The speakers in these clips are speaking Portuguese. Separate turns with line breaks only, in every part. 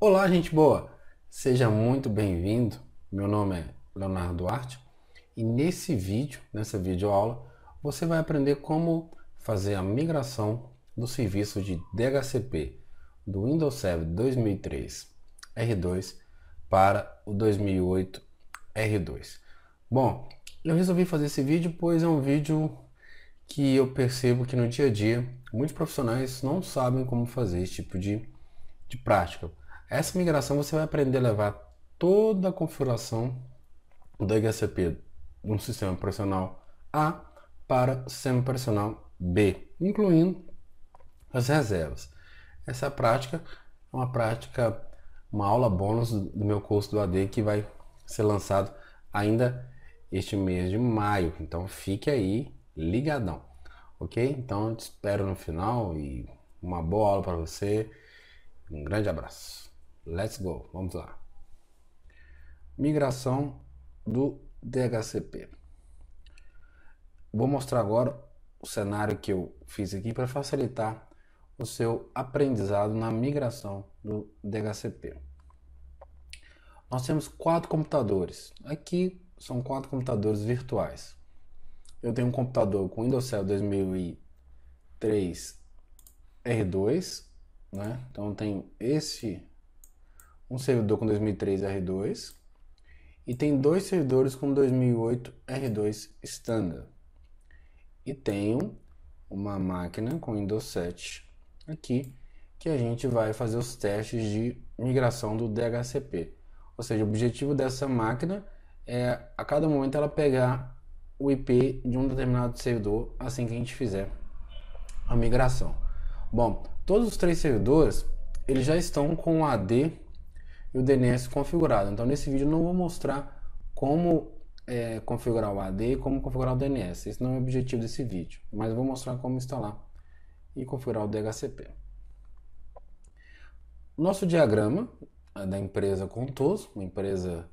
Olá, gente boa! Seja muito bem-vindo. Meu nome é Leonardo Duarte e nesse vídeo, nessa videoaula, você vai aprender como fazer a migração do serviço de DHCP do Windows Server 2003 R2 para o 2008 R2. Bom, eu resolvi fazer esse vídeo pois é um vídeo que eu percebo que no dia a dia muitos profissionais não sabem como fazer esse tipo de, de prática. Essa migração você vai aprender a levar toda a configuração do DHCP de um sistema operacional A para o sistema operacional B, incluindo as reservas. Essa prática é uma prática, uma aula bônus do meu curso do AD que vai ser lançado ainda este mês de maio. Então fique aí ligadão, ok? Então eu te espero no final e uma boa aula para você. Um grande abraço. Let's go, vamos lá. Migração do DHCP. Vou mostrar agora o cenário que eu fiz aqui para facilitar o seu aprendizado na migração do DHCP. Nós temos quatro computadores. Aqui são quatro computadores virtuais. Eu tenho um computador com Windows Server 2003 R2, né? Então eu tenho esse um servidor com 2003 R2 e tem dois servidores com 2008 R2 Standard. E tenho uma máquina com Windows 7 aqui que a gente vai fazer os testes de migração do DHCP. Ou seja, o objetivo dessa máquina é a cada momento ela pegar o IP de um determinado servidor assim que a gente fizer a migração. Bom, todos os três servidores eles já estão com o AD e o DNS configurado. Então nesse vídeo eu não vou mostrar como é, configurar o AD e como configurar o DNS. Esse não é o objetivo desse vídeo, mas eu vou mostrar como instalar e configurar o DHCP. Nosso diagrama é da empresa Contos, uma empresa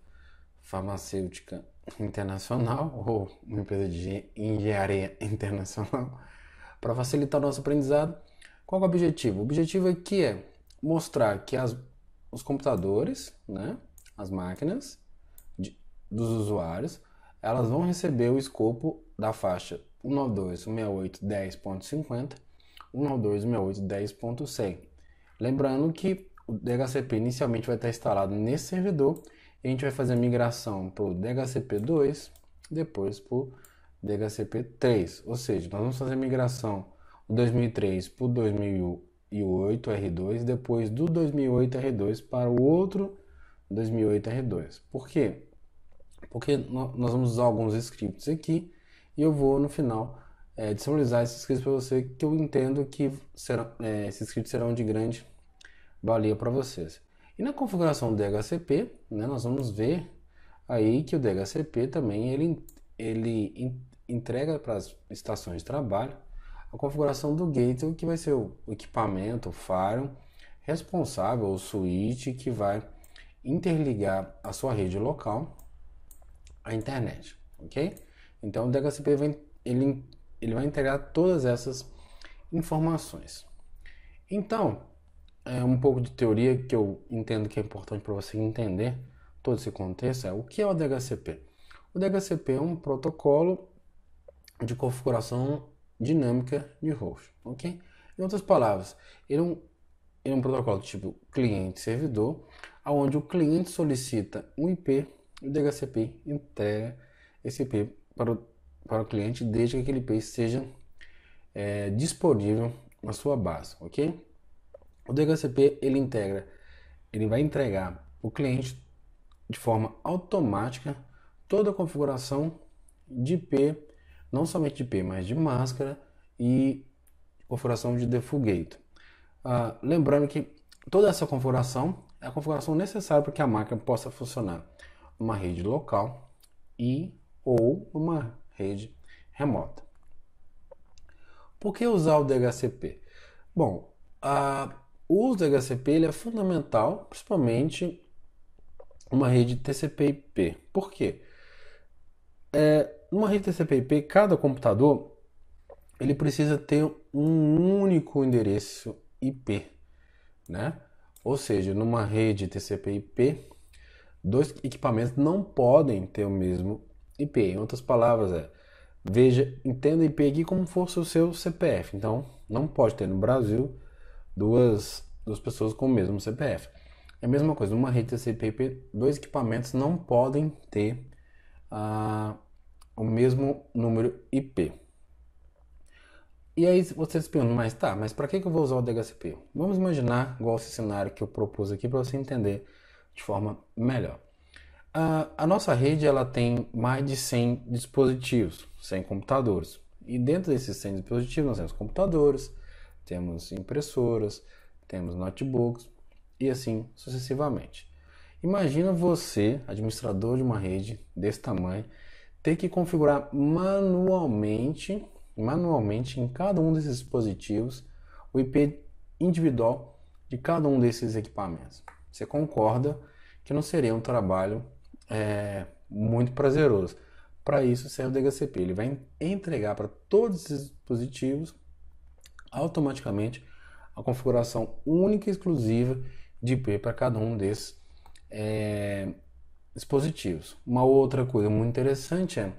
farmacêutica internacional ou uma empresa de engenharia internacional, para facilitar o nosso aprendizado. Qual é o objetivo? O objetivo aqui é, é mostrar que as os computadores, né, as máquinas de, dos usuários, elas vão receber o escopo da faixa 192.168.10.50, 192.168.10.100. Lembrando que o DHCP inicialmente vai estar instalado nesse servidor e a gente vai fazer a migração para o DHCP2, depois para o DHCP3, ou seja, nós vamos fazer a migração 2003 para o 2001 2008 R2 depois do 2008 R2 para o outro 2008 R2. Por quê? Porque nós vamos usar alguns scripts aqui e eu vou no final é, disponibilizar esses scripts para você que eu entendo que serão, é, esses scripts serão de grande valia para vocês. E na configuração do DHCP, né, nós vamos ver aí que o DHCP também ele, ele entrega para as estações de trabalho a configuração do gateway, que vai ser o equipamento, o faro responsável, o switch que vai interligar a sua rede local à internet, ok? Então o DHCP vai, ele, ele vai entregar todas essas informações. Então, é um pouco de teoria que eu entendo que é importante para você entender todo esse contexto é o que é o DHCP? O DHCP é um protocolo de configuração dinâmica de host, ok? Em outras palavras, ele é um, ele é um protocolo tipo cliente-servidor, onde o cliente solicita um IP e o DHCP entrega esse IP para o, para o cliente desde que aquele IP seja é, disponível na sua base, ok? O DHCP ele integra, ele vai entregar o cliente de forma automática toda a configuração de IP não somente de P, mas de máscara e configuração de defugate. Ah, lembrando que toda essa configuração é a configuração necessária para que a máquina possa funcionar uma rede local e ou uma rede remota. Por que usar o DHCP? Bom, ah, o uso do DHCP ele é fundamental, principalmente uma rede TCP/IP. Por quê? É, numa rede TCP/IP, cada computador ele precisa ter um único endereço IP, né? Ou seja, numa rede TCP/IP, dois equipamentos não podem ter o mesmo IP. Em outras palavras, é veja, entenda IP aqui como fosse o seu CPF. Então, não pode ter no Brasil duas, duas pessoas com o mesmo CPF. É a mesma coisa, numa rede TCP/IP, dois equipamentos não podem ter a ah, o mesmo número IP. E aí vocês perguntam, mas tá, mas para que, que eu vou usar o DHCP? Vamos imaginar igual esse cenário que eu propus aqui para você entender de forma melhor. A, a nossa rede ela tem mais de 100 dispositivos, 100 computadores. E dentro desses 100 dispositivos nós temos computadores, temos impressoras, temos notebooks e assim sucessivamente. Imagina você, administrador de uma rede desse tamanho, ter que configurar manualmente, manualmente em cada um desses dispositivos o IP individual de cada um desses equipamentos. Você concorda que não seria um trabalho é, muito prazeroso? Para isso serve o DHCP. Ele vai entregar para todos esses dispositivos automaticamente a configuração única e exclusiva de IP para cada um desses é, dispositivos. Uma outra coisa muito interessante é,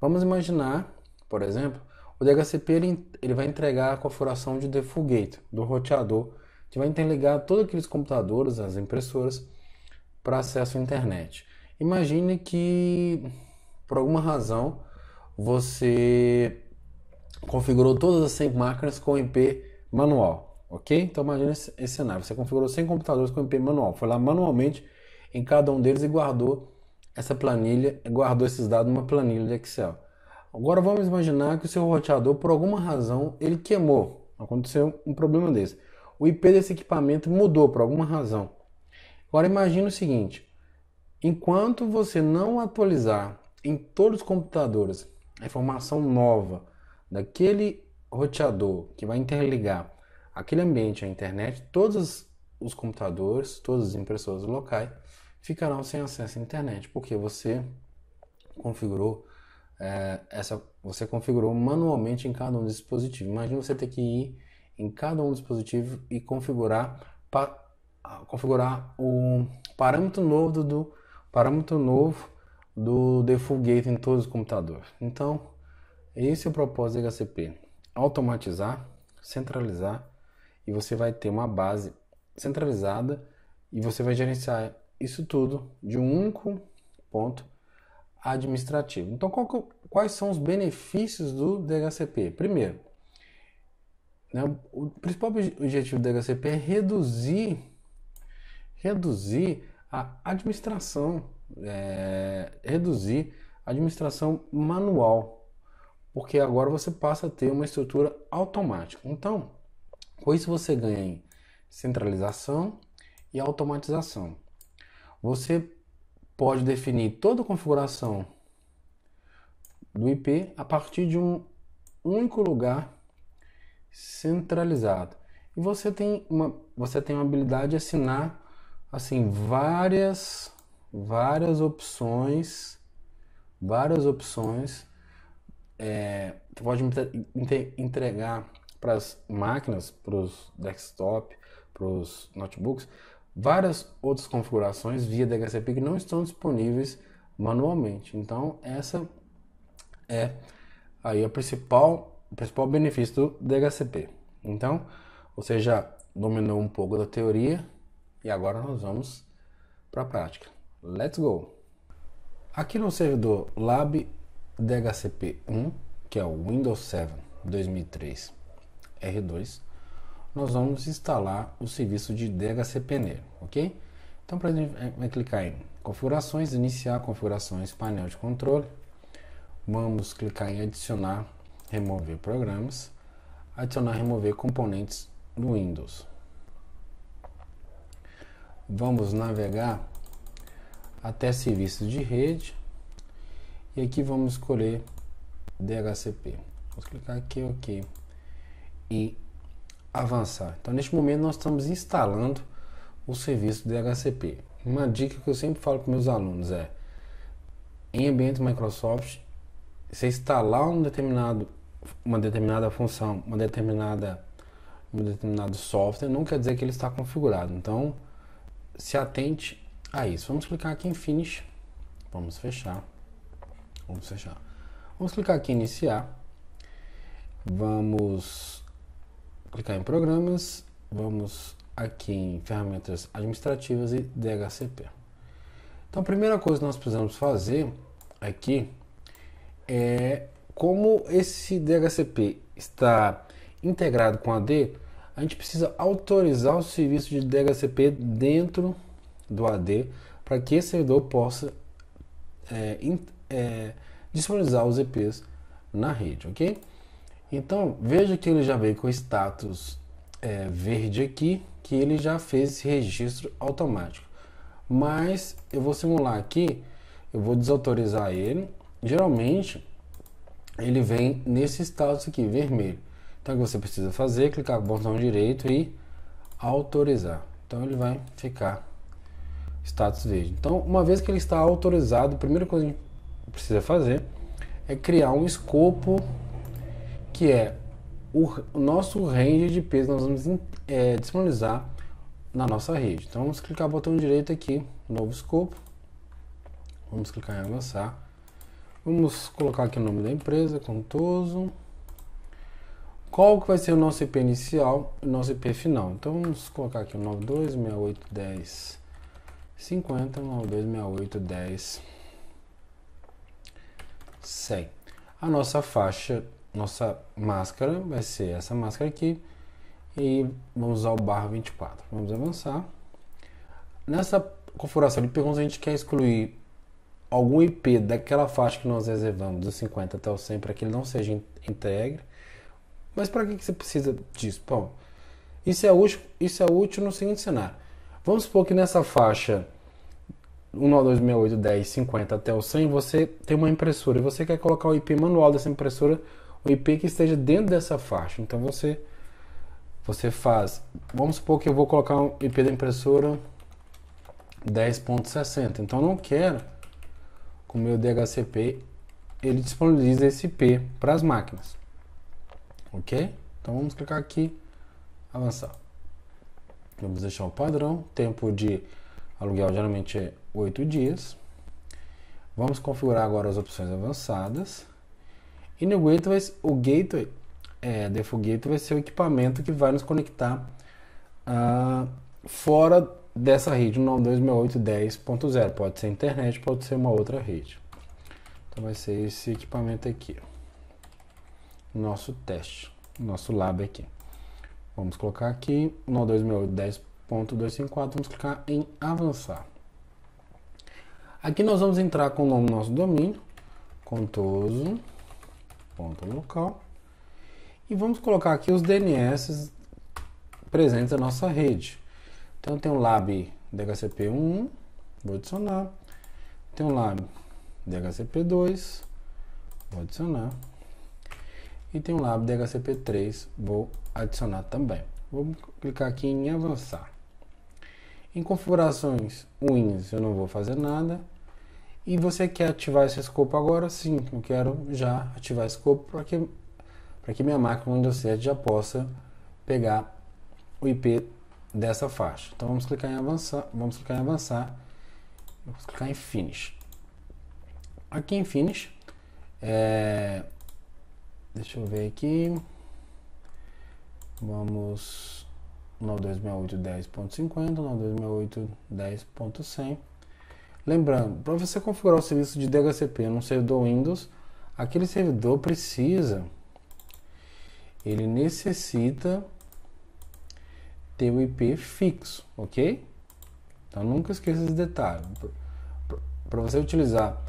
vamos imaginar, por exemplo, o DHCP ele, ele vai entregar a configuração de default do roteador, que vai interligar todos aqueles computadores, as impressoras, para acesso à internet. Imagine que, por alguma razão, você configurou todas as 100 máquinas com IP manual, ok? Então imagine esse, esse cenário, você configurou 100 computadores com IP manual, foi lá manualmente em cada um deles e guardou essa planilha, guardou esses dados numa planilha de Excel. Agora vamos imaginar que o seu roteador, por alguma razão, ele queimou. Aconteceu um problema desse. O IP desse equipamento mudou por alguma razão. Agora imagine o seguinte: enquanto você não atualizar em todos os computadores a informação nova daquele roteador que vai interligar aquele ambiente à internet, todos os computadores, todas as impressoras locais, ficarão sem acesso à internet, porque você configurou é, essa, você configurou manualmente em cada um dos dispositivos. Imagina você ter que ir em cada um dos dispositivos e configurar pa, configurar o parâmetro novo do, do parâmetro novo do default gate em todos os computadores. Então, esse é o propósito do HCP: automatizar, centralizar e você vai ter uma base centralizada e você vai gerenciar isso tudo de um único ponto administrativo. Então, qual, quais são os benefícios do DHCP? Primeiro, né, o principal objetivo do DHCP é reduzir, reduzir a administração, é, reduzir a administração manual, porque agora você passa a ter uma estrutura automática. Então, com isso você ganha em centralização e automatização. Você pode definir toda a configuração do IP a partir de um único lugar centralizado. E você tem uma, você tem uma habilidade de assinar assim várias várias opções, várias opções. É, você pode entregar para as máquinas, para os desktop, para os notebooks, Várias outras configurações via DHCP que não estão disponíveis manualmente. Então, essa é aí a principal, o principal benefício do DHCP. Então, você já dominou um pouco da teoria e agora nós vamos para a prática. Let's go! Aqui no servidor Lab DHCP 1, que é o Windows 7 2003 R2, nós vamos instalar o serviço de DHCPNER, ok? Então, para é, vai clicar em configurações, iniciar configurações, painel de controle. Vamos clicar em adicionar, remover programas, adicionar, remover componentes do Windows. Vamos navegar até serviços de rede e aqui vamos escolher DHCP. Vamos clicar aqui, ok. E avançar. Então, neste momento, nós estamos instalando o serviço DHCP. Uma dica que eu sempre falo para meus alunos é: em ambiente Microsoft, você instalar um determinado, uma determinada função, uma determinada, um determinado software, não quer dizer que ele está configurado. Então, se atente a isso. Vamos clicar aqui em Finish. Vamos fechar. Vamos fechar. Vamos clicar aqui em Iniciar. Vamos clicar em programas, vamos aqui em ferramentas administrativas e DHCP. Então a primeira coisa que nós precisamos fazer aqui é como esse DHCP está integrado com a AD, a gente precisa autorizar o serviço de DHCP dentro do AD para que esse servidor possa é, é, disponibilizar os EPs na rede, ok? Então veja que ele já veio com o status é, verde aqui, que ele já fez esse registro automático. Mas eu vou simular aqui, eu vou desautorizar ele. Geralmente ele vem nesse status aqui, vermelho. Então o que você precisa fazer é clicar com o botão direito e autorizar. Então ele vai ficar status verde. Então, uma vez que ele está autorizado, a primeira coisa que a gente precisa fazer é criar um escopo que é o, o nosso range de peso nós vamos é, disponibilizar na nossa rede. Então vamos clicar no botão direito aqui, novo escopo, vamos clicar em avançar, vamos colocar aqui o nome da empresa, Contoso, qual que vai ser o nosso IP inicial e o nosso IP final. Então vamos colocar aqui o 926810 50, 926810 100. A nossa faixa nossa máscara vai ser essa máscara aqui e vamos usar o barra 24. Vamos avançar. Nessa configuração de perguntas a gente quer excluir algum IP daquela faixa que nós reservamos, do 50 até o 100, para que ele não seja integre. Mas para que você precisa disso? Bom, isso é, útil, isso é útil no seguinte cenário. Vamos supor que nessa faixa 192681050 até o 100, você tem uma impressora e você quer colocar o IP manual dessa impressora um IP que esteja dentro dessa faixa. Então você você faz, vamos supor que eu vou colocar um IP da impressora 10.60. Então eu não quero que o meu DHCP ele disponibiliza esse IP para as máquinas. OK? Então vamos clicar aqui avançar. Vamos deixar o padrão, tempo de aluguel geralmente é 8 dias. Vamos configurar agora as opções avançadas. E no gateway, o gateway, é, DeFi Gateway vai ser o equipamento que vai nos conectar uh, fora dessa rede 92810.0. Pode ser internet, pode ser uma outra rede. Então vai ser esse equipamento aqui. Nosso teste, nosso lab aqui. Vamos colocar aqui 92810.254, vamos clicar em avançar. Aqui nós vamos entrar com o nome do nosso domínio, contoso ponto local. E vamos colocar aqui os DNS presentes na nossa rede. Então tem o lab dhcp 1 vou adicionar. Tem o lab DHCP2, vou adicionar. E tem o lab DHCP3, vou adicionar também. Vou clicar aqui em avançar. Em configurações Wins eu não vou fazer nada. E você quer ativar esse escopo agora? Sim, eu quero já ativar esse escopo para que, que minha máquina Windows 7 já possa pegar o IP dessa faixa. Então vamos clicar em avançar, vamos clicar em avançar, vamos clicar em finish. Aqui em finish, é, deixa eu ver aqui, vamos 9268.10.50, 9268.10.100 Lembrando, para você configurar o serviço de DHCP num servidor Windows, aquele servidor precisa, ele necessita ter o IP fixo, ok? Então nunca esqueça esse detalhe. Para você utilizar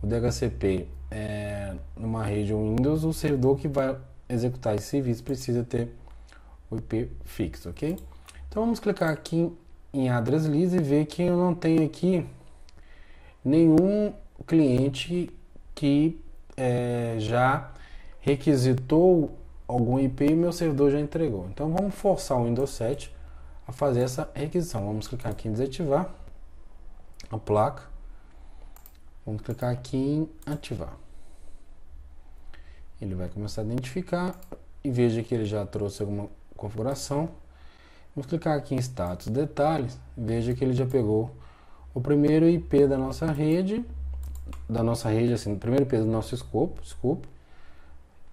o DHCP é, numa rede Windows, o servidor que vai executar esse serviço precisa ter o IP fixo, ok? Então vamos clicar aqui em Address List e ver que eu não tenho aqui nenhum cliente que é, já requisitou algum IP e meu servidor já entregou. Então vamos forçar o Windows 7 a fazer essa requisição. Vamos clicar aqui em desativar a placa. Vamos clicar aqui em ativar. Ele vai começar a identificar e veja que ele já trouxe alguma configuração. Vamos clicar aqui em status detalhes, veja que ele já pegou o primeiro IP da nossa rede, da nossa rede, assim, o primeiro IP do nosso escopo, desculpa,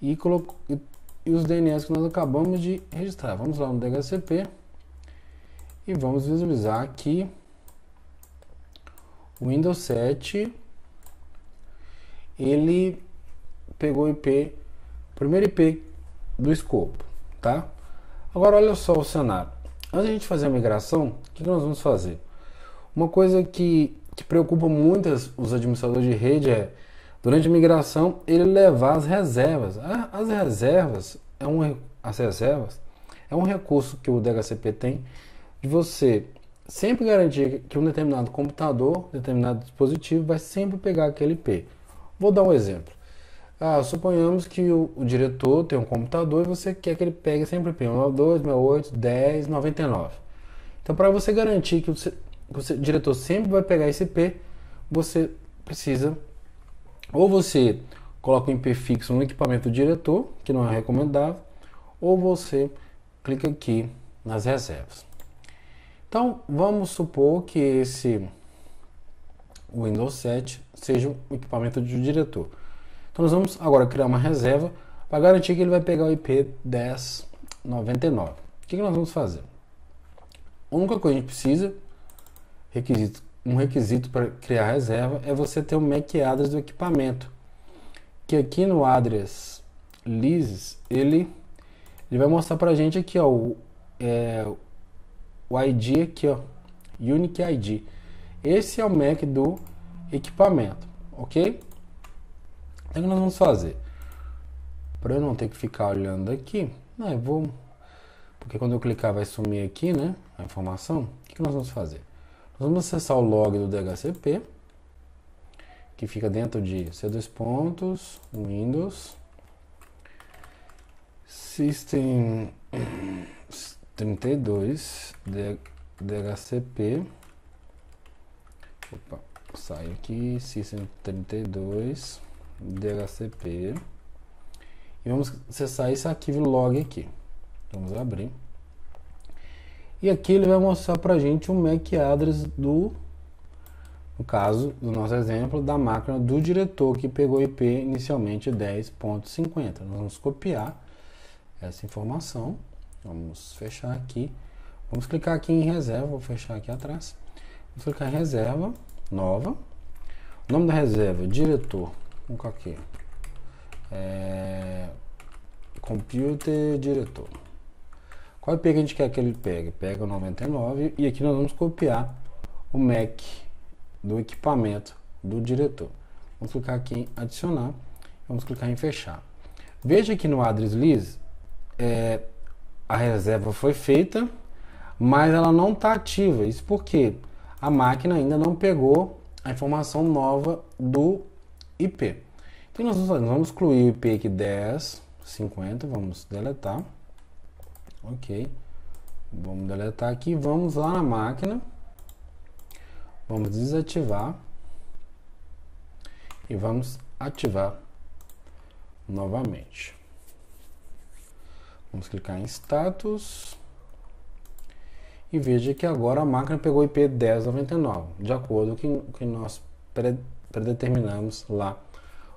e, e os DNS que nós acabamos de registrar. Vamos lá no DHCP e vamos visualizar aqui o Windows 7 ele pegou o IP primeiro IP do escopo tá agora olha só o cenário antes de a gente fazer a migração o que nós vamos fazer uma coisa que, que preocupa muito os administradores de rede é, durante a migração, ele levar as reservas. As reservas é um, as reservas é um recurso que o DHCP tem de você sempre garantir que um determinado computador, determinado dispositivo vai sempre pegar aquele IP. Vou dar um exemplo. Ah, suponhamos que o, o, diretor tem um computador e você quer que ele pegue sempre o IP 92, 68, 10, 99. Então, para você garantir que você, diretor sempre vai pegar esse IP, você precisa ou você coloca um IP fixo no equipamento do diretor, que não é recomendável, ou você clica aqui nas reservas. Então, vamos supor que esse Windows 7 seja um equipamento do diretor. Então, nós vamos agora criar uma reserva para garantir que ele vai pegar o IP 1099. O que, que nós vamos fazer? A única coisa que a gente precisa requisito, um requisito para criar reserva é você ter o MAC address do equipamento. Que aqui no address leases, ele, ele vai mostrar para a gente aqui ó, o, é, o ID aqui, ó, Unique ID. Esse é o MAC do equipamento, ok? Então, o é que nós vamos fazer? Para eu não ter que ficar olhando aqui, né, vou, porque quando eu clicar vai sumir aqui né, a informação. O que é nós vamos fazer? vamos acessar o log do DHCP, que fica dentro de C2 pontos, Windows, System 32 DHCP. Opa, sai aqui, System 32 DHCP. E vamos acessar esse arquivo log aqui. Vamos abrir. E aqui ele vai mostrar para a gente o MAC address do, no caso do nosso exemplo, da máquina do diretor que pegou IP inicialmente 10.50. Nós vamos copiar essa informação, vamos fechar aqui, vamos clicar aqui em reserva, vou fechar aqui atrás, vamos clicar em reserva, nova, o nome da reserva, diretor, vamos colocar aqui, é, computer diretor. Qual IP é que a gente quer que ele pegue? Pega o 99 e aqui nós vamos copiar o MAC do equipamento do diretor. Vamos clicar aqui em adicionar, vamos clicar em fechar. Veja que no address list é, a reserva foi feita, mas ela não está ativa. Isso porque a máquina ainda não pegou a informação nova do IP. Então nós vamos excluir o IP aqui 10, 50, vamos deletar. Ok. Vamos deletar aqui. Vamos lá na máquina. Vamos desativar. E vamos ativar novamente. Vamos clicar em status. E veja que agora a máquina pegou IP 1099, de acordo com o que nós predeterminamos lá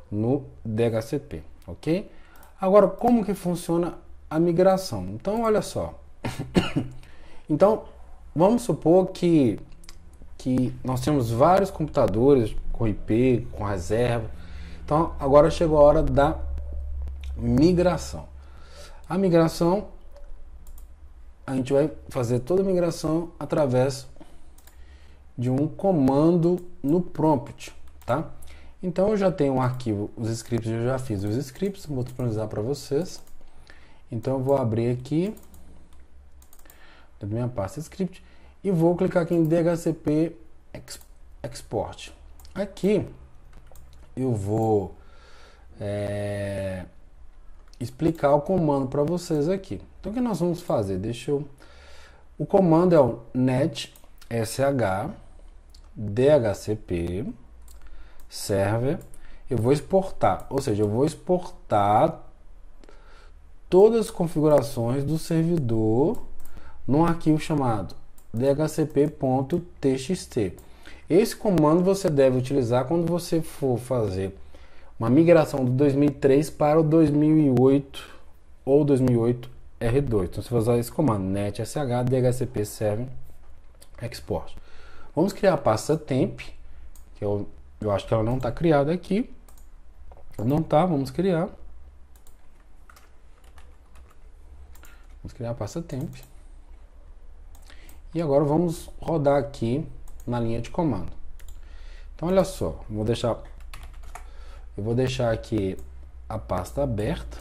no DHCP, ok? Agora, como que funciona a migração. Então, olha só. então, vamos supor que, que nós temos vários computadores com IP, com reserva. Então, agora chegou a hora da migração. A migração, a gente vai fazer toda a migração através de um comando no prompt, tá? Então eu já tenho um arquivo, os scripts, eu já fiz os scripts, vou disponibilizar para vocês. Então eu vou abrir aqui da minha pasta script e vou clicar aqui em DHCP Export. Aqui eu vou é, explicar o comando para vocês aqui. Então o que nós vamos fazer? Deixa eu... O comando é o net sh dhcp server. Eu vou exportar, ou seja, eu vou exportar todas as configurações do servidor num arquivo chamado dhcp.txt. Esse comando você deve utilizar quando você for fazer uma migração do 2003 para o 2008 ou 2008 R2. Então você vai usar esse comando netsh dhcp serve export. Vamos criar a pasta temp, que eu, é eu acho que ela não está criada aqui. Não está, vamos criar. Vamos criar a pasta temp. E agora vamos rodar aqui na linha de comando. Então olha só, vou deixar eu vou deixar aqui a pasta aberta.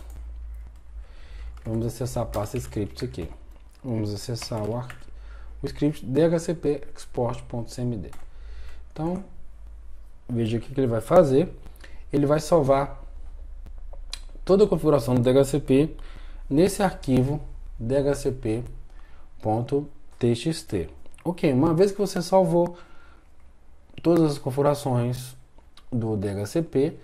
Vamos acessar a pasta scripts aqui. Vamos acessar o, o script dhcp export.cmd. Então, veja o que ele vai fazer. Ele vai salvar toda a configuração do DHCP nesse arquivo dhcp.txt. Ok, uma vez que você salvou todas as configurações do DHCP,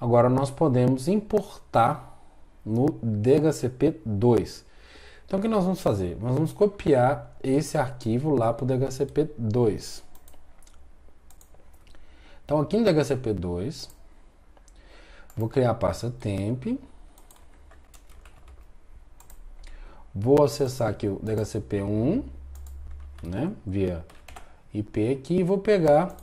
agora nós podemos importar no DHCP2. Então o que nós vamos fazer? Nós vamos copiar esse arquivo lá para o DHCP2. Então aqui no DHCP2, vou criar a pasta temp Vou acessar aqui o DHCP1, né, via IP aqui, e vou pegar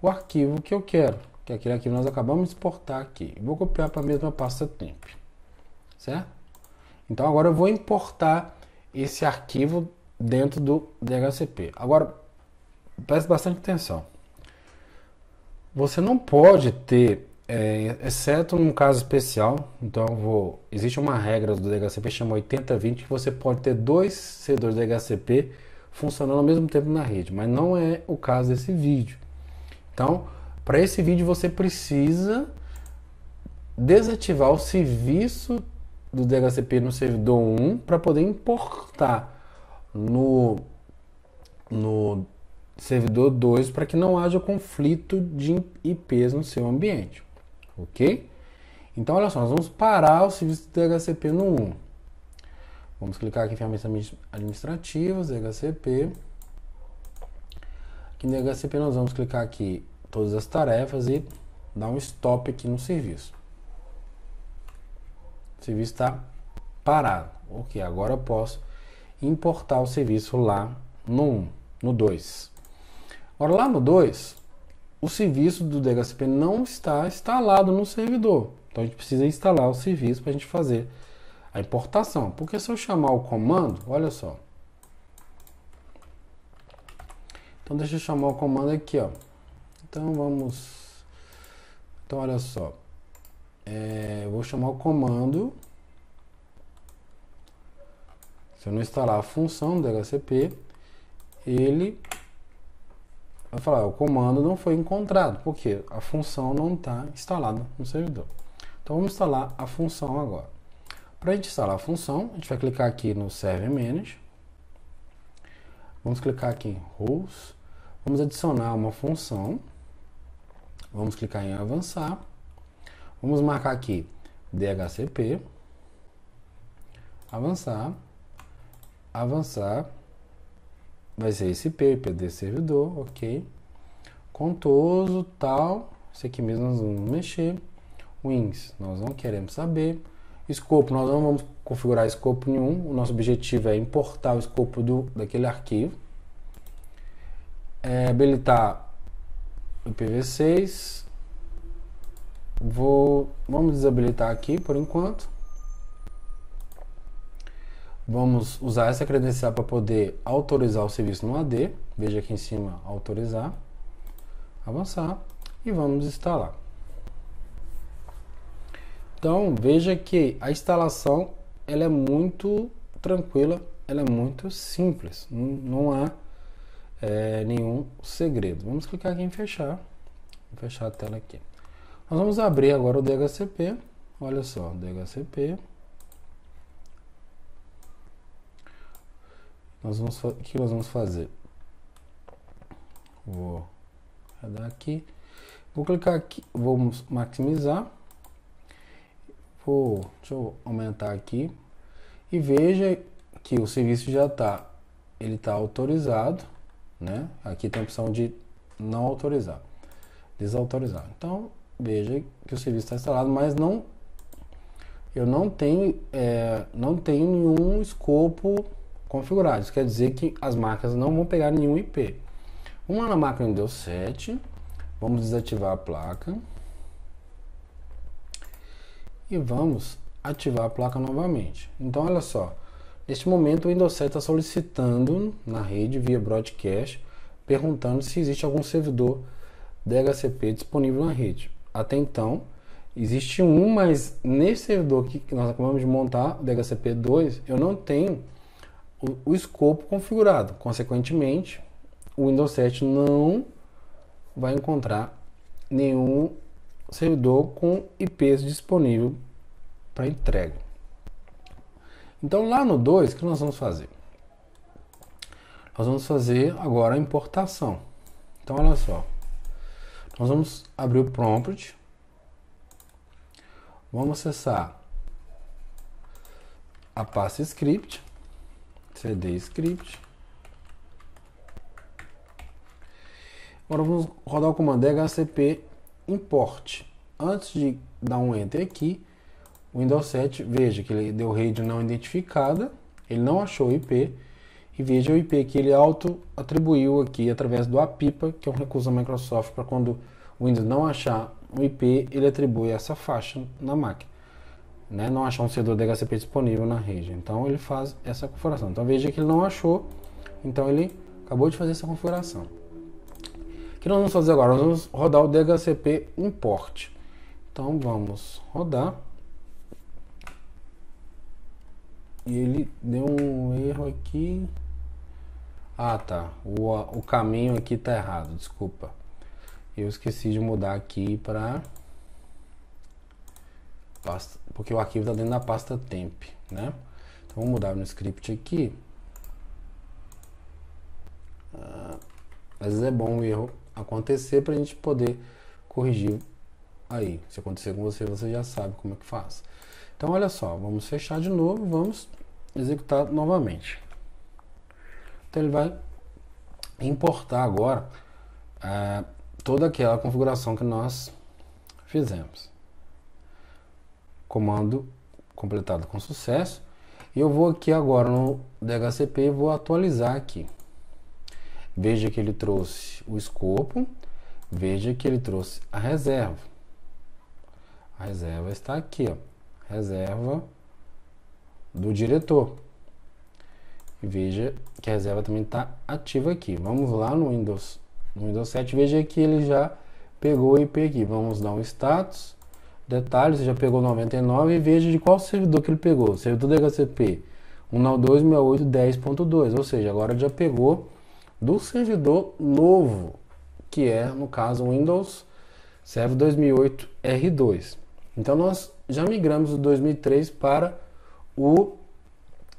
o arquivo que eu quero, que é aquele arquivo que nós acabamos de exportar aqui. Vou copiar para a mesma pasta temp, certo? Então agora eu vou importar esse arquivo dentro do DHCP. Agora, preste bastante atenção. Você não pode ter é, exceto num caso especial, então vou. Existe uma regra do DHCP chama 80-20 que você pode ter dois servidores DHCP funcionando ao mesmo tempo na rede, mas não é o caso desse vídeo. Então, para esse vídeo você precisa desativar o serviço do DHCP no servidor 1 para poder importar no, no servidor 2 para que não haja conflito de IPs no seu ambiente ok? Então, olha só, nós vamos parar o serviço do DHCP no 1. Vamos clicar aqui em ferramentas administrativas, DHCP. Aqui no DHCP nós vamos clicar aqui todas as tarefas e dar um stop aqui no serviço. O serviço está parado. Ok, agora eu posso importar o serviço lá no 1, no 2. Agora lá no 2, o serviço do DHCP não está instalado no servidor. Então a gente precisa instalar o serviço para a gente fazer a importação. Porque se eu chamar o comando, olha só. Então deixa eu chamar o comando aqui, ó. Então vamos. Então olha só. É, eu vou chamar o comando. Se eu não instalar a função do DHCP, ele vai falar, ah, o comando não foi encontrado, porque a função não está instalada no servidor. Então vamos instalar a função agora. Para a gente instalar a função, a gente vai clicar aqui no Server Manage. Vamos clicar aqui em Rules. Vamos adicionar uma função. Vamos clicar em Avançar. Vamos marcar aqui DHCP. Avançar. Avançar vai ser esse IP, IP servidor, ok. Contoso, tal, esse aqui mesmo nós vamos mexer. Wings, nós não queremos saber. Escopo, nós não vamos configurar escopo nenhum. O nosso objetivo é importar o escopo do, daquele arquivo. É, habilitar IPv6. Vou, vamos desabilitar aqui por enquanto. Vamos usar essa credencial para poder autorizar o serviço no AD. Veja aqui em cima, autorizar. Avançar e vamos instalar. Então, veja que a instalação ela é muito tranquila, ela é muito simples. Não, há é, nenhum segredo. Vamos clicar aqui em fechar. Vou fechar a tela aqui. Nós vamos abrir agora o DHCP. Olha só, DHCP. Nós vamos, o que nós vamos fazer? Vou dar aqui. Vou clicar aqui, vou maximizar. Vou, deixa eu aumentar aqui. E veja que o serviço já está, ele está autorizado, né? Aqui tem a opção de não autorizar, desautorizar. Então, veja que o serviço está instalado, mas não, eu não tenho, é, não tenho nenhum escopo configurado. Isso quer dizer que as marcas não vão pegar nenhum IP. Uma na máquina deu 7. Vamos desativar a placa. E vamos ativar a placa novamente. Então, olha só. Neste momento, o Windows 7 está solicitando na rede via broadcast, perguntando se existe algum servidor DHCP disponível na rede. Até então, existe um, mas nesse servidor que nós acabamos de montar, o DHCP 2, eu não tenho o, o escopo configurado. Consequentemente, o Windows 7 não vai encontrar nenhum servidor com IPs disponível para entrega. Então lá no 2, o que nós vamos fazer? Nós vamos fazer agora a importação. Então olha só. Nós vamos abrir o prompt. Vamos acessar a pasta script cd script. Agora vamos rodar o comando hcp import. Antes de dar um enter aqui, o Windows 7, veja que ele deu rede não identificada, ele não achou o IP, e veja o IP que ele auto-atribuiu aqui através do APIPA, que é um recurso da Microsoft para quando o Windows não achar o IP, ele atribui essa faixa na máquina né, não achar um servidor DHCP disponível na rede. Então ele faz essa configuração. Então veja que ele não achou, então ele acabou de fazer essa configuração. O que nós vamos fazer agora? Nós vamos rodar o DHCP import. Então vamos rodar. E ele deu um erro aqui. Ah tá, o, o caminho aqui tá errado, desculpa. Eu esqueci de mudar aqui para pasta, porque o arquivo está dentro da pasta temp, né? Então vou mudar no script aqui. Ah, às vezes é bom o erro acontecer para a gente poder corrigir aí. Se acontecer com você, você já sabe como é que faz. Então olha só, vamos fechar de novo, vamos executar novamente. Então ele vai importar agora ah, toda aquela configuração que nós fizemos. Comando completado com sucesso. E eu vou aqui agora no DHCP e vou atualizar aqui. Veja que ele trouxe o escopo, veja que ele trouxe a reserva. A reserva está aqui, ó. Reserva do diretor. E veja que a reserva também está ativa aqui. Vamos lá no Windows, no Windows 7, veja que ele já pegou o IP aqui. Vamos dar um status Detalhe, você já pegou 99 e veja de qual servidor que ele pegou. servidor do DHCP 192.68.10.2, ou seja, agora já pegou do servidor novo, que é, no caso, o Windows Server 2008 R2. Então nós já migramos do 2003 para o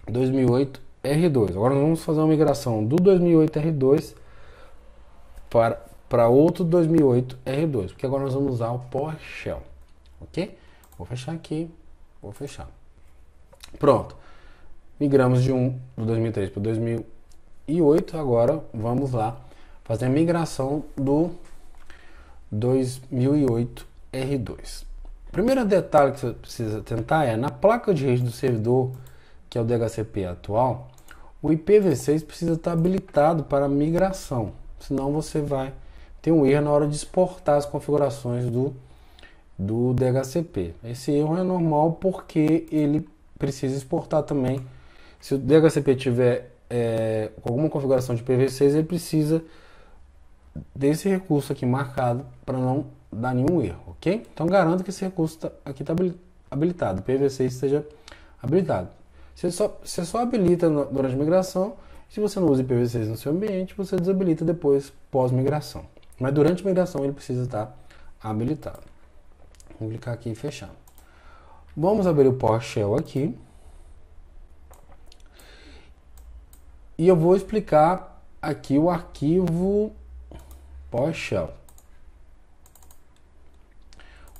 2008 R2. Agora nós vamos fazer uma migração do 2008 R2 para, para outro 2008 R2, porque agora nós vamos usar o PowerShell ok? Vou fechar aqui, vou fechar. Pronto. Migramos de um do 2003 para 2008. Agora vamos lá fazer a migração do 2008 R2. O primeiro detalhe que você precisa tentar é na placa de rede do servidor, que é o DHCP atual, o IPv6 precisa estar habilitado para migração, senão você vai ter um erro na hora de exportar as configurações do do DHCP. Esse erro é normal porque ele precisa exportar também. Se o DHCP tiver é, alguma configuração de PV6, ele precisa desse recurso aqui marcado para não dar nenhum erro, ok? Então garanto que esse recurso tá, aqui está habilitado, PV6 esteja habilitado. Você só, você só habilita no, durante a migração, se você não usa IPv6 no seu ambiente, você desabilita depois pós-migração. Mas durante a migração ele precisa estar tá habilitado. Vou clicar aqui e fechar. Vamos abrir o PowerShell aqui. E eu vou explicar aqui o arquivo PowerShell.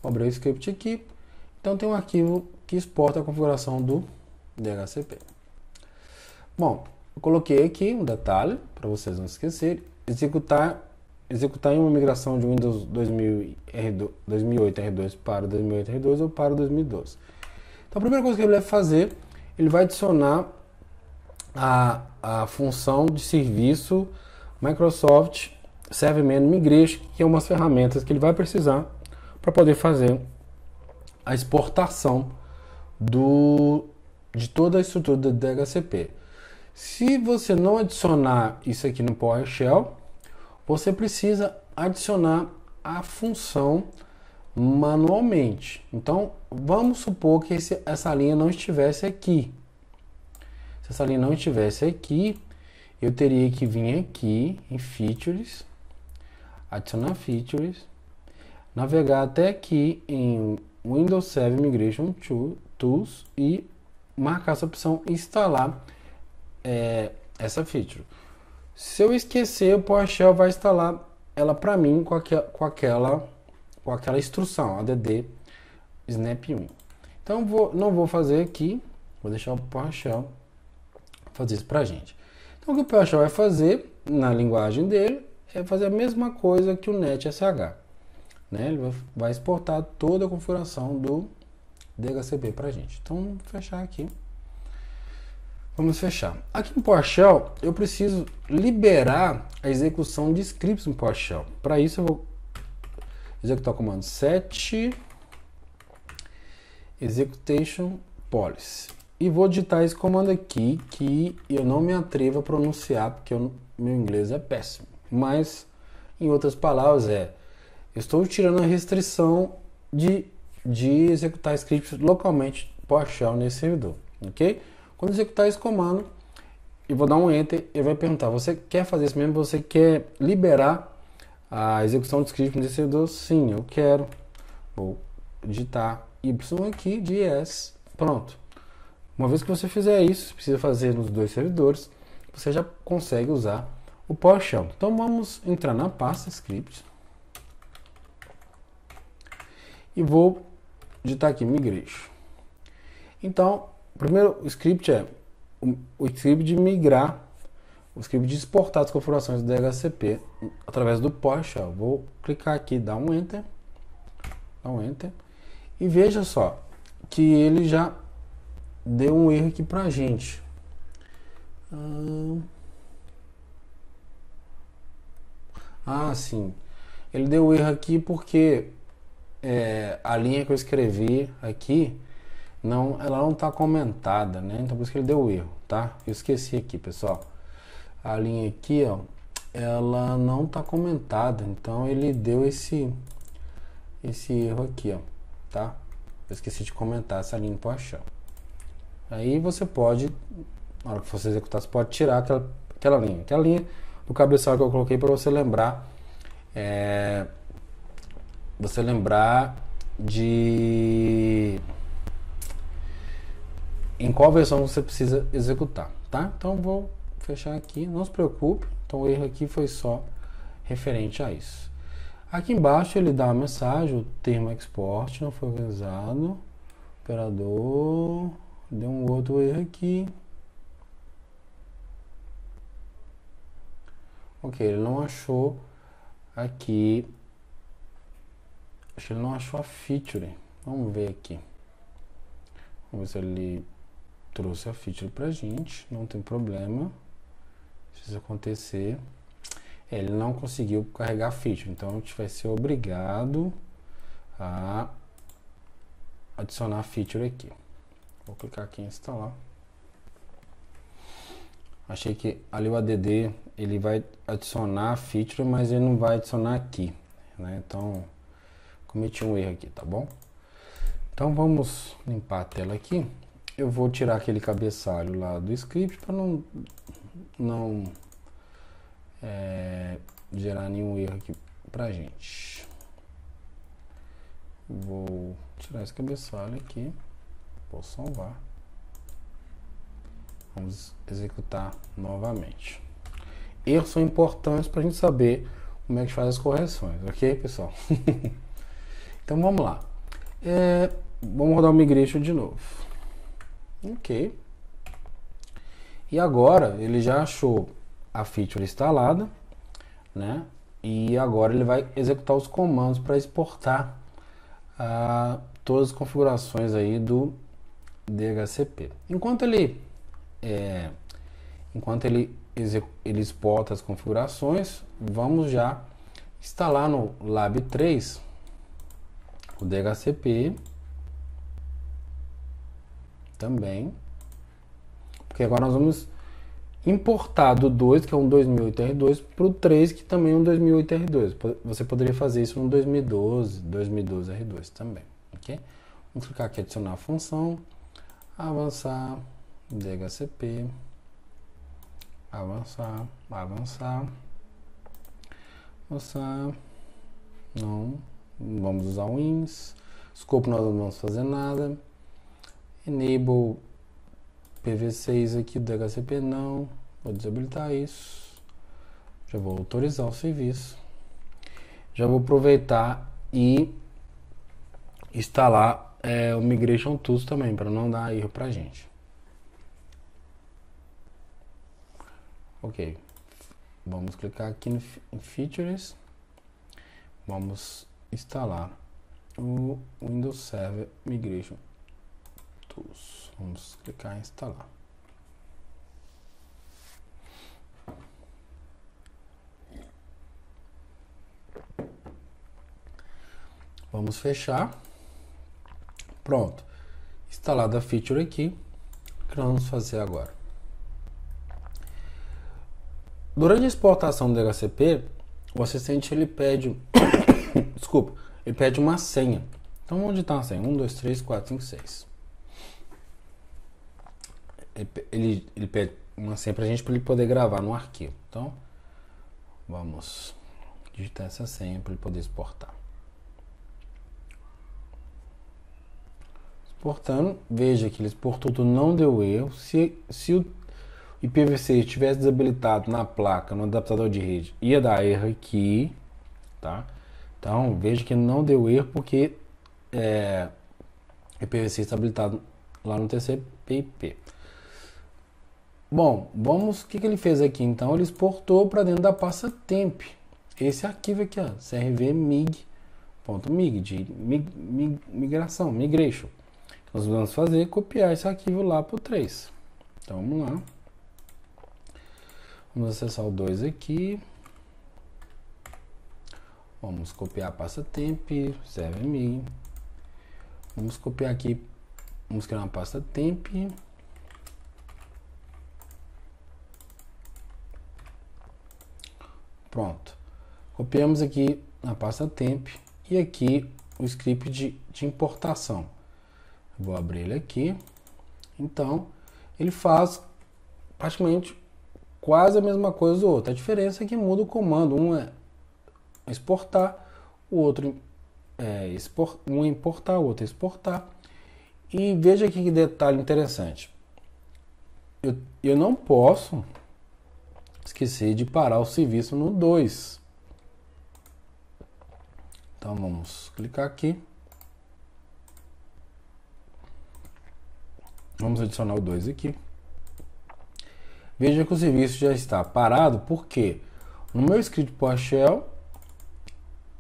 Vou abrir o script aqui. Então tem um arquivo que exporta a configuração do DHCP. Bom, eu coloquei aqui um detalhe para vocês não esquecerem. Executar executar em uma migração de Windows 2000 R2, 2008 R2 para 2008 R2 ou para 2012. Então a primeira coisa que ele vai fazer, ele vai adicionar a, a função de serviço Microsoft ServiceMan Migration, que é umas ferramentas que ele vai precisar para poder fazer a exportação do, de toda a estrutura do DHCP. Se você não adicionar isso aqui no PowerShell, você precisa adicionar a função manualmente. Então, vamos supor que esse, essa linha não estivesse aqui. Se essa linha não estivesse aqui, eu teria que vir aqui em Features, adicionar Features, navegar até aqui em Windows Server Migration Tools e marcar essa opção instalar é, essa feature. Se eu esquecer, o PowerShell vai instalar ela para mim com, aqua, com, aquela, com aquela instrução, add snap1. Então, vou, não vou fazer aqui, vou deixar o PowerShell fazer isso para a gente. Então, o que o PowerShell vai fazer na linguagem dele é fazer a mesma coisa que o NetSH. Né? Ele vai exportar toda a configuração do DHCP para a gente. Então, vou fechar aqui. Vamos fechar. Aqui em PowerShell, eu preciso liberar a execução de scripts em PowerShell. Para isso, eu vou executar o comando set executation policy. E vou digitar esse comando aqui que eu não me atrevo a pronunciar porque eu, meu inglês é péssimo. Mas, em outras palavras, é: estou tirando a restrição de, de executar scripts localmente PowerShell nesse servidor. Ok? Quando executar tá esse comando, eu vou dar um enter e vai perguntar: você quer fazer isso mesmo? Você quer liberar a execução do script no servidor? Sim, eu quero. Vou digitar Y aqui de yes. Pronto. Uma vez que você fizer isso, precisa fazer nos dois servidores, você já consegue usar o PowerShell. Então vamos entrar na pasta script e vou digitar aqui migration. Então primeiro, o script é o script de migrar, o script de exportar as configurações do DHCP através do PowerShell. Vou clicar aqui, dar um Enter, dar um Enter, e veja só que ele já deu um erro aqui pra gente. Ah, ah sim. Ele deu um erro aqui porque é, a linha que eu escrevi aqui não, ela não está comentada, né? Então por isso que ele deu o erro, tá? Eu esqueci aqui, pessoal. A linha aqui, ó, ela não está comentada, então ele deu esse esse erro aqui, ó, tá? Eu esqueci de comentar essa linha para achar. Aí você pode, na hora que você executar, você pode tirar aquela, aquela linha, aquela linha do cabeçalho que eu coloquei para você lembrar, é, você lembrar de em qual versão você precisa executar, tá? Então vou fechar aqui, não se preocupe, então o erro aqui foi só referente a isso. Aqui embaixo ele dá a mensagem, o termo export não foi organizado, operador, deu um outro erro aqui. Ok, ele não achou aqui, acho que ele não achou a feature, vamos ver aqui. Vamos ver se ele trouxe a feature pra gente, não tem problema. Se isso acontecer, ele não conseguiu carregar a feature, então a gente vai ser obrigado a adicionar a feature aqui. Vou clicar aqui em instalar. Achei que ali o ADD ele vai adicionar a feature, mas ele não vai adicionar aqui, né? Então cometi um erro aqui, tá bom? Então vamos limpar a tela aqui. Eu vou tirar aquele cabeçalho lá do script para não, não é, gerar nenhum erro aqui pra gente. Vou tirar esse cabeçalho aqui. Vou salvar. Vamos executar novamente. Erros são importantes para a gente saber como é que faz as correções, ok, pessoal? então vamos lá. É, vamos rodar o migration de novo. Ok. E agora ele já achou a feature instalada, né? E agora ele vai executar os comandos para exportar ah, todas as configurações aí do DHCP. Enquanto ele é, enquanto ele, ele exporta as configurações, vamos já instalar no Lab 3 o DHCP também. Porque agora nós vamos importar do 2, que é um 2008 R2, para o 3, que também é um 2008 R2. Você poderia fazer isso no 2012, 2012 R2 também, ok? Vamos clicar aqui, adicionar a função, avançar, DHCP, avançar, avançar, avançar, não, vamos usar o INS, escopo nós não vamos fazer nada, Enable PV6 aqui do DHCP não. Vou desabilitar isso. Já vou autorizar o serviço. Já vou aproveitar e instalar é, o Migration Tools também, para não dar erro a gente. Ok. Vamos clicar aqui em Features. Vamos instalar o Windows Server Migration Tools. Vamos clicar em instalar. Vamos fechar. Pronto. Instalada a feature aqui. O que nós vamos fazer agora? Durante a exportação do DHCP, o assistente ele pede, desculpa, ele pede uma senha. Então onde está a senha? 1, 2, 3, 4, 5, 6 ele, ele pede uma senha pra gente para ele poder gravar no arquivo. Então, vamos digitar essa senha para ele poder exportar. Exportando, veja que ele exportou tudo, não deu erro. Se, se o IPv6 estivesse desabilitado na placa, no adaptador de rede, ia dar erro aqui, tá? Então, veja que não deu erro porque é, IPv6 está habilitado lá no TCP/IP. Bom, vamos, o que, que ele fez aqui? Então, ele exportou para dentro da pasta temp. Esse arquivo aqui, ó, servmig.mig, de mig, mig, migração, migration. Nós vamos fazer copiar esse arquivo lá para o 3. Então, vamos lá. Vamos acessar o 2 aqui. Vamos copiar a pasta temp, serve Vamos copiar aqui, vamos criar uma pasta temp. Pronto. Copiamos aqui na pasta temp e aqui o script de, de importação. Vou abrir ele aqui. Então, ele faz praticamente quase a mesma coisa do outro. A diferença é que muda o comando. Um é exportar, o outro é export, um é importar, o outro é exportar. E veja aqui que detalhe interessante. Eu, eu não posso esqueci de parar o serviço no 2. Então vamos clicar aqui. Vamos adicionar o 2 aqui. Veja que o serviço já está parado, porque no meu script PowerShell,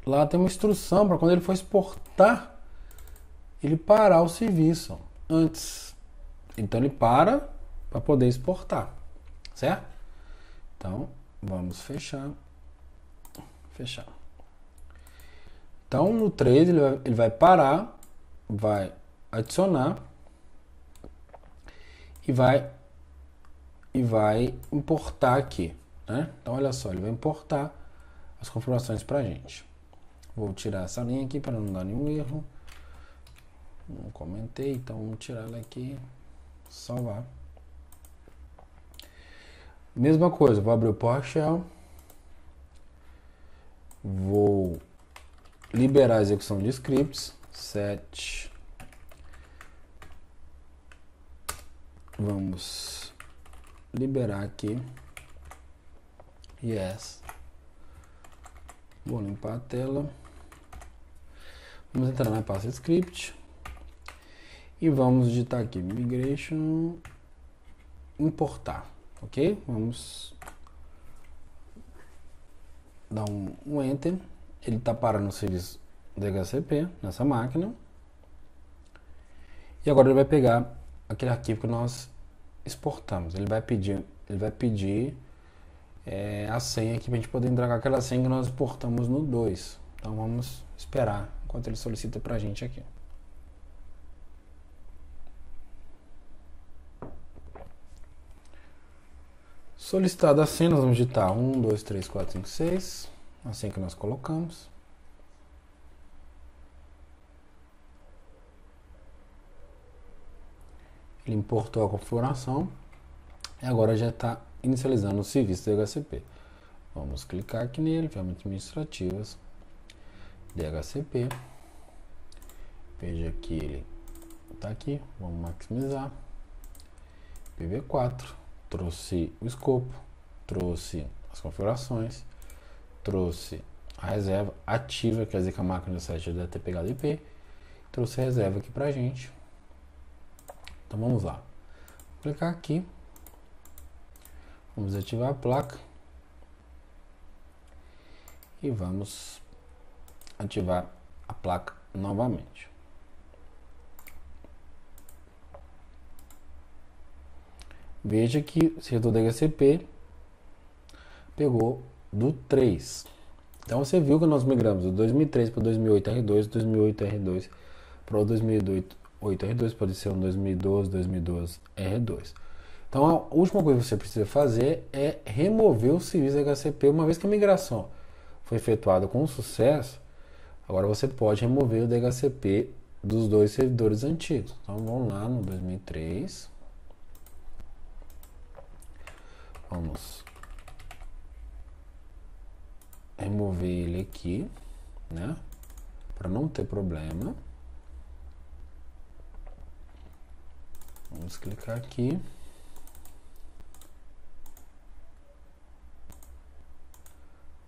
lá tem uma instrução para quando ele for exportar, ele parar o serviço antes. Então ele para para poder exportar, certo? Então, vamos fechar. Fechar. Então, no trade, ele vai, ele vai parar, vai adicionar e vai e vai importar aqui, né? Então olha só, ele vai importar as configurações para gente. Vou tirar essa linha aqui para não dar nenhum erro. Não comentei, então vamos tirar ela aqui salvar. Mesma coisa, vou abrir o PowerShell. Vou liberar a execução de scripts. Set. Vamos liberar aqui. Yes. Vou limpar a tela. Vamos entrar na pasta script. E vamos digitar aqui migration importar ok? Vamos dar um, um enter, ele está parando o serviço DHCP nessa máquina e agora ele vai pegar aquele arquivo que nós exportamos, ele vai pedir, ele vai pedir é, a senha aqui para a gente poder entregar aquela senha que nós exportamos no 2, então vamos esperar enquanto ele solicita para a gente aqui. solicitado a senha, nós vamos digitar 1, 2, 3, 4, 5, 6, assim que nós colocamos. Ele importou a configuração e agora já está inicializando o serviço do DHCP. Vamos clicar aqui nele, ferramentas administrativas, DHCP. Veja que ele está aqui, vamos maximizar, PV4 trouxe o escopo, trouxe as configurações, trouxe a reserva ativa, quer dizer que a máquina do site já deve ter pegado IP, trouxe a reserva aqui pra gente. Então vamos lá. Vou clicar aqui. Vamos ativar a placa. E vamos ativar a placa novamente. Veja que o servidor DHCP HCP pegou do 3. Então você viu que nós migramos do 2003 para o 2008 R2, 2008 R2 para o 2008 R2, pode ser um 2012, 2012 R2. Então a última coisa que você precisa fazer é remover o serviço HCP uma vez que a migração foi efetuada com sucesso. Agora você pode remover o DHCP dos dois servidores antigos. Então vamos lá no 2003. Vamos remover ele aqui, né? Para não ter problema. Vamos clicar aqui.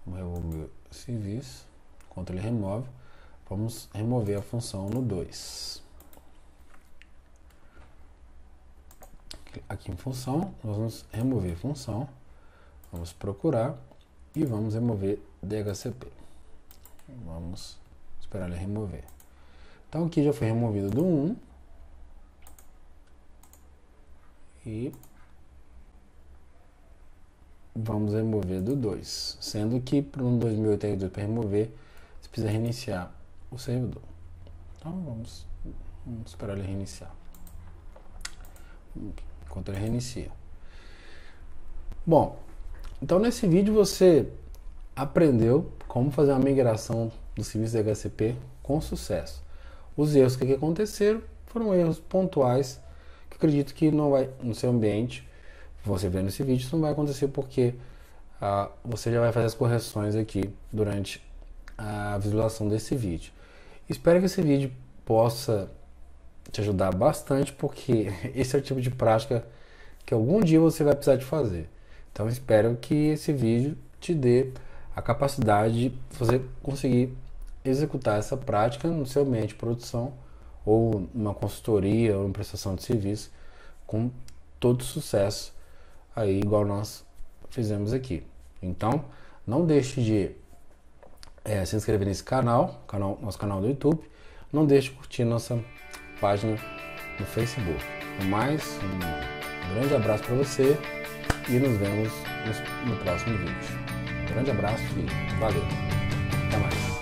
Vamos remover vis. Enquanto ele remove, vamos remover a função no 2. aqui em função, nós vamos remover função, vamos procurar e vamos remover DHCP. Vamos esperar ele remover. Então aqui já foi removido do 1 e vamos remover do 2, sendo que para um 2082 para remover você precisa reiniciar o servidor. Então vamos, vamos esperar ele reiniciar enquanto ele reinicia. Bom, então nesse vídeo você aprendeu como fazer uma migração do serviço da HCP com sucesso. Os erros que aconteceram foram erros pontuais que acredito que não vai no seu ambiente, você vendo esse vídeo, isso não vai acontecer porque ah, você já vai fazer as correções aqui durante a visualização desse vídeo. Espero que esse vídeo possa te ajudar bastante, porque esse é o tipo de prática que algum dia você vai precisar de fazer. Então espero que esse vídeo te dê a capacidade de você conseguir executar essa prática no seu ambiente de produção ou numa consultoria ou em prestação de serviço com todo sucesso aí igual nós fizemos aqui. Então, não deixe de é, se inscrever nesse canal, canal, nosso canal do YouTube. Não deixe de curtir nossa página no Facebook. No mais, um grande abraço para você e nos vemos no próximo vídeo. Um grande abraço e valeu. Até mais.